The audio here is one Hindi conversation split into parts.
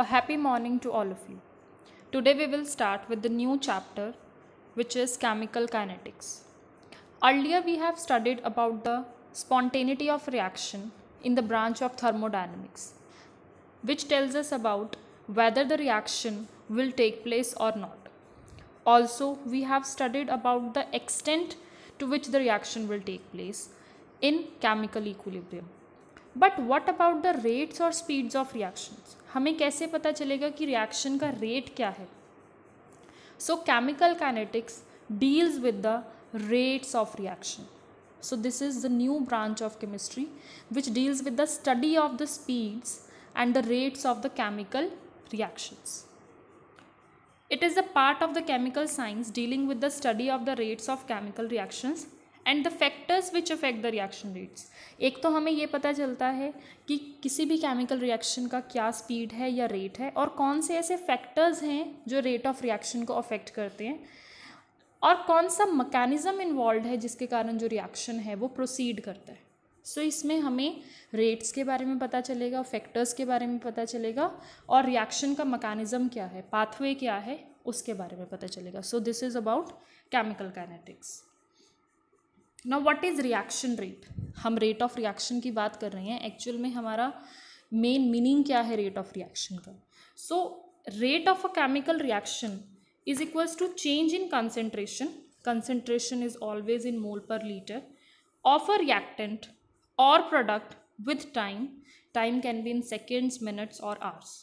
A happy morning to all of you. Today we will start with the new chapter which is chemical kinetics. Earlier we have studied about the spontaneity of reaction in the branch of thermodynamics which tells us about whether the reaction will take place or not. Also we have studied about the extent to which the reaction will take place in chemical equilibrium. But what about the rates और स्पीड्स ऑफ रिएक्शन हमें कैसे पता चलेगा कि रिएक्शन का रेट क्या है so chemical kinetics deals with the rates of reaction so this is the new branch of chemistry which deals with the study of the speeds and the rates of the chemical reactions it is the part of the chemical science dealing with the study of the rates of chemical reactions and the factors which affect the reaction rates एक तो हमें ये पता चलता है कि किसी भी केमिकल रिएक्शन का क्या स्पीड है या रेट है और कौन से ऐसे फैक्टर्स हैं जो रेट ऑफ रिएक्शन को अफेक्ट करते हैं और कौन सा मकैनिज़म इन्वॉल्व है जिसके कारण जो रिएक्शन है वो प्रोसीड करता है सो so, इसमें हमें रेट्स के बारे में पता चलेगा फैक्टर्स के बारे में पता चलेगा और रिएक्शन का मकानिज़म क्या है पाथवे क्या है उसके बारे में पता चलेगा so this is about chemical kinetics ना व्हाट इज़ रिएक्शन रेट हम रेट ऑफ रिएक्शन की बात कर रहे हैं एक्चुअल में हमारा मेन मीनिंग क्या है रेट ऑफ रिएक्शन का so rate of a chemical reaction is equals to change in concentration concentration is always in mole per litre of a reactant और product with time time can be in seconds minutes और आवर्स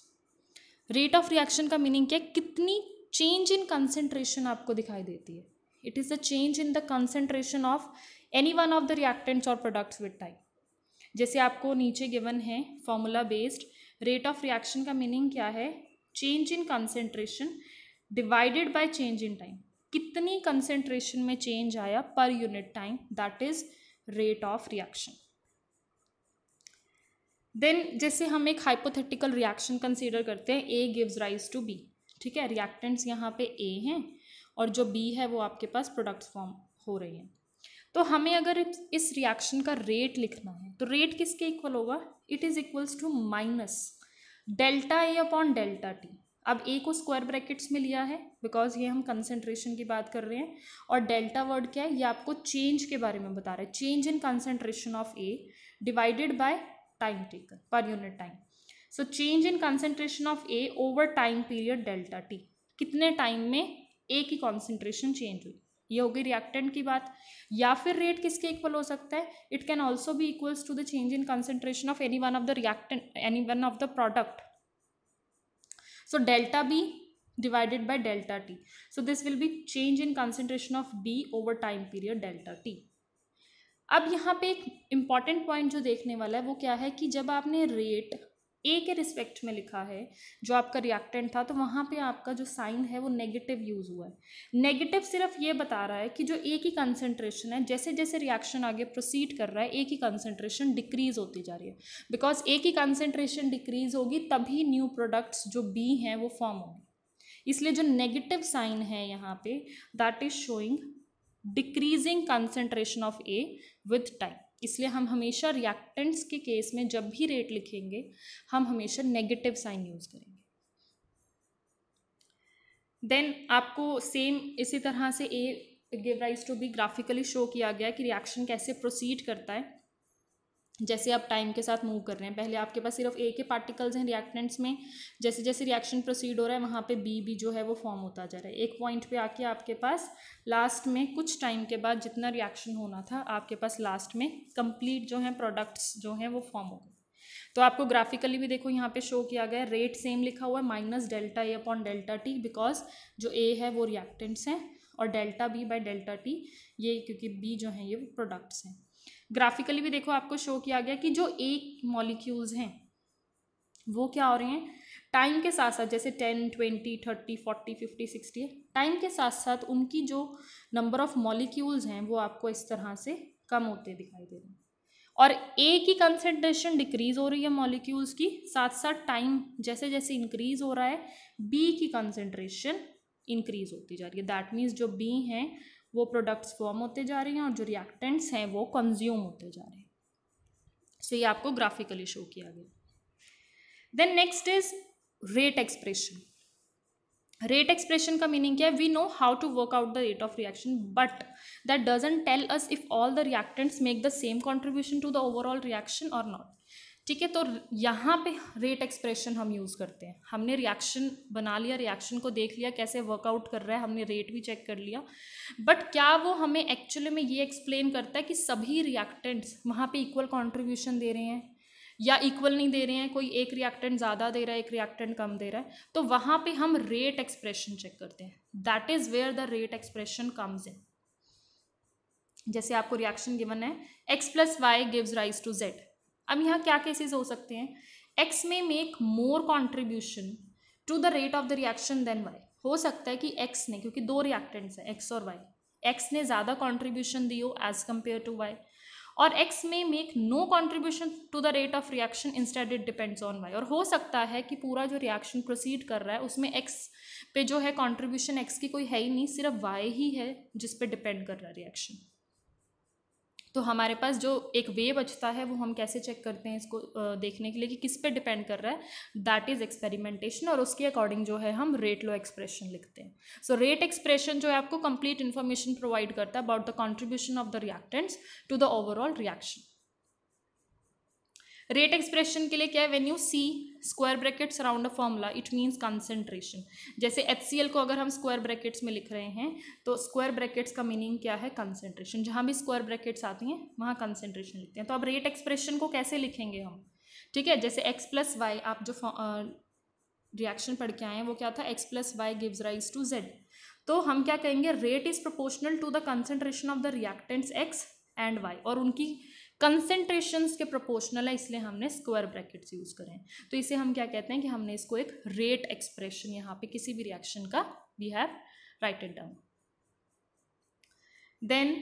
रेट ऑफ रिएक्शन का मीनिंग क्या है कितनी चेंज इन कंसेंट्रेशन आपको दिखाई देती है It is a change in the concentration of any one of the reactants or products with time. जैसे आपको नीचे गिवन है formula based rate of reaction का मीनिंग क्या है change in concentration divided by change in time कितनी कंसेंट्रेशन में चेंज आया per unit time that is rate of reaction then जैसे हम एक हाइपोथेटिकल रिएक्शन कंसीडर करते हैं A gives rise to B ठीक है रिएक्टेंट्स यहाँ पे ए हैं और जो बी है वो आपके पास प्रोडक्ट फॉर्म हो रही है तो हमें अगर इस रिएक्शन का रेट लिखना है तो रेट किसके इक्वल होगा it is equals to minus delta A upon delta T अब ए को स्क्वायर ब्रैकेट्स में लिया है बिकॉज ये हम कंसेंट्रेशन की बात कर रहे हैं और डेल्टा वर्ड क्या है ये आपको चेंज के बारे में बता रहा है change in concentration of A divided by time taken per unit time so change in concentration of A over time period delta T कितने टाइम में ए की कॉन्सेंट्रेशन चेंज हुई ये होगी रिएक्टेंट की बात या फिर रेट किसके इक्वल हो सकता है इट कैन ऑल्सो भी equals to the change in concentration of any one of the reactant any one of the product so delta B divided by delta T so this will be change in concentration of B over time period delta T अब यहाँ पे एक इम्पॉर्टेंट पॉइंट जो देखने वाला है वो क्या है कि जब आपने रेट ए के रिस्पेक्ट में लिखा है जो आपका रिएक्टेंट था तो वहाँ पे आपका जो साइन है वो नेगेटिव यूज़ हुआ है नेगेटिव सिर्फ ये बता रहा है कि जो ए की कंसनट्रेशन है जैसे जैसे रिएक्शन आगे प्रोसीड कर रहा है ए की कंसनट्रेशन डिक्रीज होती जा रही है बिकॉज ए की कंसनट्रेशन डिक्रीज होगी तभी न्यू प्रोडक्ट्स जो बी हैं वो फॉर्म होंगे इसलिए जो नेगेटिव साइन है यहाँ पे that is showing decreasing concentration of A with time इसलिए हम हमेशा रिएक्टेंट्स के केस में जब भी रेट लिखेंगे हम हमेशा नेगेटिव साइन यूज़ करेंगे देन आपको सेम इसी तरह से A give rise to B graphically show किया गया कि रिएक्शन कैसे प्रोसीड करता है जैसे आप टाइम के साथ मूव कर रहे हैं पहले आपके पास सिर्फ ए के पार्टिकल्स हैं रिएक्टेंट्स में जैसे जैसे रिएक्शन प्रोसीड हो रहा है वहाँ पे बी भी जो है वो फॉर्म होता जा रहा है एक पॉइंट पे आके आपके पास लास्ट में कुछ टाइम के बाद जितना रिएक्शन होना था आपके पास लास्ट में कंप्लीट जो है प्रोडक्ट्स जो हैं वो फॉर्म हो गए तो आपको ग्राफिकली भी देखो यहाँ पे शो किया गया रेट सेम लिखा हुआ है minus delta A upon delta T because जो ए है वो रिएक्टेंट्स हैं और delta B by delta T ये क्योंकि बी जो है ये प्रोडक्ट्स हैं ग्राफिकली भी देखो आपको शो किया गया कि जो एक मॉलिक्यूल्स हैं वो क्या हो रहे हैं टाइम के साथ साथ जैसे ten twenty thirty forty fifty sixty है टाइम के साथ साथ उनकी जो नंबर ऑफ मॉलिक्यूल्स हैं वो आपको इस तरह से कम होते दिखाई दे रहे हैं और ए की कंसेंट्रेशन डिक्रीज हो रही है मॉलिक्यूल्स की साथ साथ टाइम जैसे जैसे इंक्रीज हो रहा है बी की कंसेंट्रेशन इंक्रीज होती जा रही है दैट मीन्स जो बी हैं वो प्रोडक्ट्स फॉर्म होते जा रहे हैं और जो रिएक्टेंट्स हैं वो कंज्यूम होते जा रहे हैं सो so, ये आपको ग्राफिकली शो किया गया then next is rate expression rate expression का मीनिंग क्या है we know how to work out the rate of reaction but that doesn't tell us if all the reactants make the same contribution to the overall reaction और नॉट ठीक है तो यहाँ पे रेट एक्सप्रेशन हम यूज़ करते हैं हमने रिएक्शन बना लिया रिएक्शन को देख लिया कैसे वर्कआउट कर रहा है हमने रेट भी चेक कर लिया बट क्या वो हमें एक्चुअली में ये एक्सप्लेन करता है कि सभी रिएक्टेंट्स वहाँ पे इक्वल कंट्रीब्यूशन दे रहे हैं या इक्वल नहीं दे रहे हैं कोई एक रिएक्टेंट ज़्यादा दे रहा है एक रिएक्टेंट कम दे रहा है तो वहाँ पर हम रेट एक्सप्रेशन चेक करते हैं that is where the rate expression comes in जैसे आपको रिएक्शन गिवन है X plus Y gives rise to Z अब यहाँ क्या केसेस हो सकते हैं एक्स में make more contribution to the rate of the reaction then Y हो सकता है कि एक्स ने क्योंकि दो रिएक्टेंट्स हैं एक्स और वाई एक्स ने ज़्यादा कॉन्ट्रीब्यूशन दी हो एज कम्पेयर टू वाई और एक्स में make no contribution to the rate of reaction instead it depends on Y और हो सकता है कि पूरा जो रिएक्शन प्रोसीड कर रहा है उसमें एक्स पे जो है कॉन्ट्रीब्यूशन एक्स की कोई है ही नहीं सिर्फ वाई ही है जिस पे डिपेंड कर रहा है रिएक्शन तो हमारे पास जो एक वे बचता है वो हम कैसे चेक करते हैं इसको देखने के लिए कि किस पे डिपेंड कर रहा है दैट इज़ एक्सपेरिमेंटेशन और उसके अकॉर्डिंग जो है हम रेट लो एक्सप्रेशन लिखते हैं सो रेट एक्सप्रेशन जो है आपको कंप्लीट इन्फॉर्मेशन प्रोवाइड करता है about the contribution of the reactants to the overall reaction rate expression के लिए क्या है when you see square brackets around a formula it means concentration जैसे एच को अगर हम स्क्वायर ब्रैकेट्स में लिख रहे हैं तो स्क्वायर ब्रैकेट्स का मीनिंग क्या है कंसेंट्रेशन जहाँ भी स्क्वायर ब्रैकेट्स आती हैं वहाँ कंसेंट्रेशन लिखते हैं तो अब रेट एक्सप्रेशन को कैसे लिखेंगे हम ठीक है जैसे एक्स प्लस वाई आप जो रिएक्शन पढ़ के आए हैं वो क्या था X plus Y gives rise to Z तो हम क्या कहेंगे rate is proportional to the concentration of the reactants X and Y और उनकी कंसेंट्रेशंस के प्रोपोर्शनल है इसलिए हमने स्क्वायर ब्रैकेट्स यूज़ करें तो इसे हम क्या कहते हैं कि हमने इसको एक रेट एक्सप्रेशन यहाँ पे किसी भी रिएक्शन का we have write it down then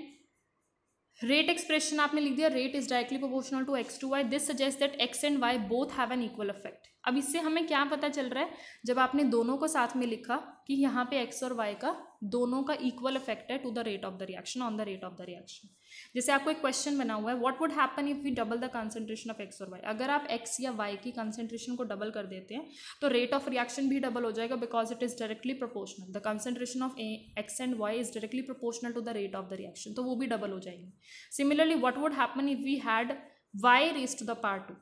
rate expression आपने लिख दिया rate is directly proportional to X to Y this suggest that X and Y both have an equal effect अब इससे हमें क्या पता चल रहा है जब आपने दोनों को साथ में लिखा कि यहाँ पे एक्स और वाई का दोनों का इक्वल इफेक्ट है to the rate of the reaction on the rate of the reaction जैसे आपको एक क्वेश्चन बना हुआ है what would happen if we double the concentration of X और वाई अगर आप एक्स या वाई की कंसंट्रेशन को डबल कर देते हैं तो रेट ऑफ रिएक्शन भी डबल हो जाएगा because it is directly proportional the concentration of x and Y is directly proportional to the rate of the reaction तो वो भी डबल हो जाएंगे similarly what would happen if we had Y raise to the part two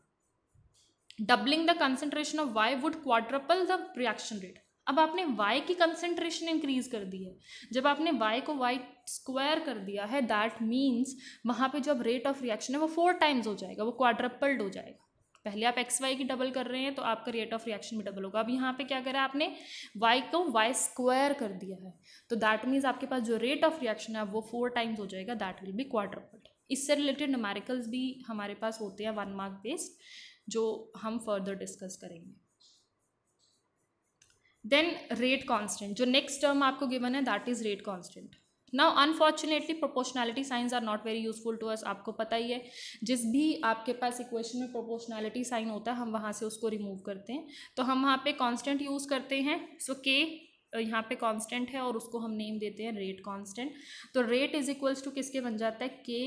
doubling the concentration of Y would quadruple the reaction rate अब आपने वाई की कंसेंट्रेशन इंक्रीज कर दी है जब आपने वाई को वाई स्क्वायर कर दिया है दैट मीन्स वहाँ पे जो अब रेट ऑफ रिएक्शन है वो फोर टाइम्स हो जाएगा वो क्वाड्रपल्ड हो जाएगा पहले आप एक्स वाई की डबल कर रहे हैं तो आपका रेट ऑफ रिएक्शन भी डबल होगा अब यहाँ पे क्या करा आपने वाई को वाई स्क्वायर कर दिया है तो दैट मीन्स आपके पास जो रेट ऑफ रिएक्शन है वो फोर टाइम्स हो जाएगा दैट विल बी क्वाड्रपल्ड इससे रिलेटेड नमेरिकल्स भी हमारे पास होते हैं वन मार्क बेस्ड जो हम फर्दर डिस्कस करेंगे देन रेट कॉन्स्टेंट जो नेक्स्ट टर्म आपको गिवन है that is rate constant now unfortunately proportionality signs are not very useful to us आपको पता ही है जिस भी आपके पास इक्वेशन में प्रोपोर्शनैलिटी साइन होता है हम वहाँ से उसको रिमूव करते हैं तो हम वहाँ पे कॉन्स्टेंट यूज़ करते हैं सो के यहाँ पे कॉन्स्टेंट है और उसको हम नेम देते हैं रेट कॉन्स्टेंट तो रेट इज इक्वल्स टू किसके बन जाता है k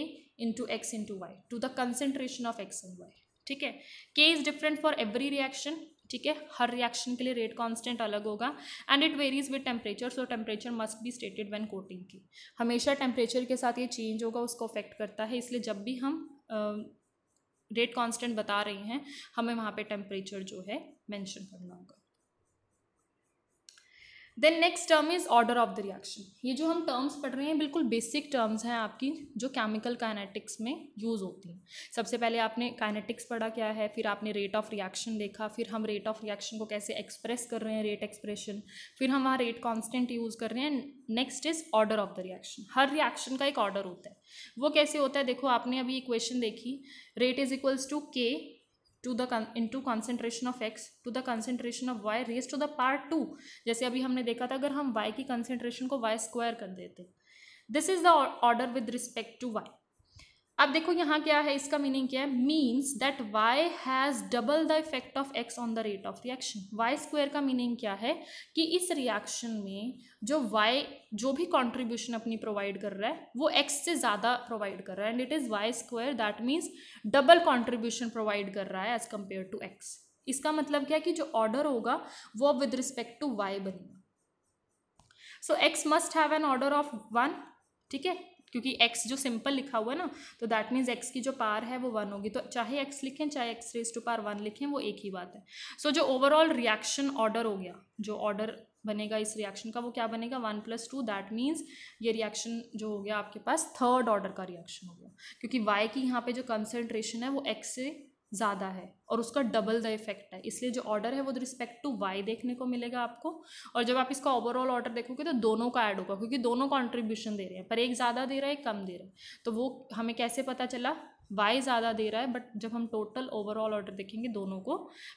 into x into y to the concentration of x and y ठीक है k is different for every reaction ठीक है हर रिएक्शन के लिए रेट कांस्टेंट अलग होगा and it varies with temperature so temperature must be stated when quoting की हमेशा टेम्परेचर के साथ ये चेंज होगा उसको अफेक्ट करता है इसलिए जब भी हम रेट uh, कांस्टेंट बता रहे हैं हमें वहाँ पे टेम्परेचर जो है मेंशन करना होगा then next term is order of the reaction ये जो हम टर्म्स पढ़ रहे हैं बिल्कुल बेसिक टर्म्स हैं आपकी जो केमिकल काइनेटिक्स में यूज़ होती हैं सबसे पहले आपने काइनेटिक्स पढ़ा क्या है फिर आपने रेट ऑफ रिएक्शन देखा फिर हम रेट ऑफ रिएक्शन को कैसे एक्सप्रेस कर रहे हैं रेट एक्सप्रेशन फिर हम वहाँ रेट कॉन्स्टेंट यूज़ कर रहे हैं next is order of the reaction हर रिएक्शन का एक ऑर्डर होता है वो कैसे होता है देखो आपने अभी इक्वेशन देखी rate is equals to k to the to concentration of x to the concentration of y raise to the part two जैसे अभी हमने देखा था अगर हम वाई की कंसंट्रेशन को वाई स्क्वायर कर देते this is the order with respect to y अब देखो यहाँ क्या है इसका मीनिंग क्या है means that y has double the effect of x on the rate of reaction y square का मीनिंग क्या है कि इस रिएक्शन में जो वाई जो भी कॉन्ट्रीब्यूशन अपनी प्रोवाइड कर रहा है वो एक्स से ज़्यादा प्रोवाइड कर रहा है and it is y square that means double contribution provide कर रहा है एज़ कम्पेयर टू एक्स इसका मतलब क्या है कि जो ऑर्डर होगा वो विद रिस्पेक्ट टू वाई बनेगा so x must have an order of one ठीक है क्योंकि एक्स जो सिंपल लिखा हुआ है ना तो दैट मीन्स एक्स की जो पार है वो वन होगी तो चाहे एक्स लिखें चाहे x raise to power one लिखें वो एक ही बात है सो so, जो ओवरऑल रिएक्शन ऑर्डर हो गया जो ऑर्डर बनेगा इस रिएक्शन का वो क्या बनेगा one plus two that means ये रिएक्शन जो हो गया आपके पास थर्ड ऑर्डर का रिएक्शन हो गया क्योंकि वाई की यहाँ पे जो कंसेंट्रेशन है वो एक्स से ज़्यादा है और उसका डबल द इफेक्ट है इसलिए जो ऑर्डर है वो रिस्पेक्ट टू वाई देखने को मिलेगा आपको और जब आप इसका ओवरऑल ऑर्डर देखोगे तो दोनों का ऐड होगा क्योंकि दोनों कॉन्ट्रीब्यूशन दे रहे हैं पर एक ज़्यादा दे रहा है एक कम दे रहा है तो वो हमें कैसे पता चला वाई ज़्यादा दे रहा है बट जब हम टोटल ओवरऑल ऑर्डर देखेंगे दोनों को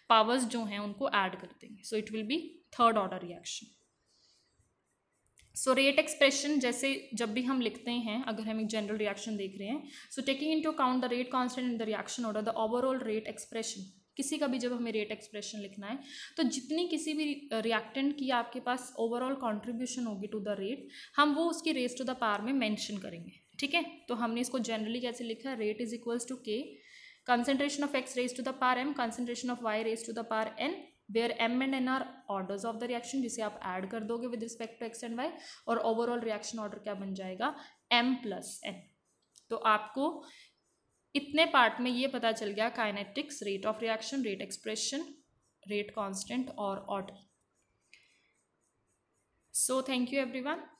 पावर्स जो हैं उनको ऐड कर देंगे so it will be third order reaction so rate expression जैसे जब भी हम लिखते हैं अगर हम एक जनरल रिएक्शन देख रहे हैं so taking into account the rate constant in the reaction order the overall rate expression किसी का भी जब हमें रेट एक्सप्रेशन लिखना है तो जितनी किसी भी रिएक्टेंट की आपके पास ओवरऑल कॉन्ट्रीब्यूशन होगी टू द रेट हम वो उसकी रेस टू द पार में मैंशन करेंगे ठीक है तो हमने इसको जनरली कैसे लिखा है rate is equals to k concentration of x raise to the power m concentration of y raise to the power n where m and n are orders of the reaction जिसे आप ऐड कर दोगे with respect to x and Y और ओवरऑल रिएक्शन ऑर्डर क्या बन जाएगा एम प्लस एन तो आपको इतने पार्ट में ये पता चल गया kinetics rate of reaction rate expression rate constant और order so thank you one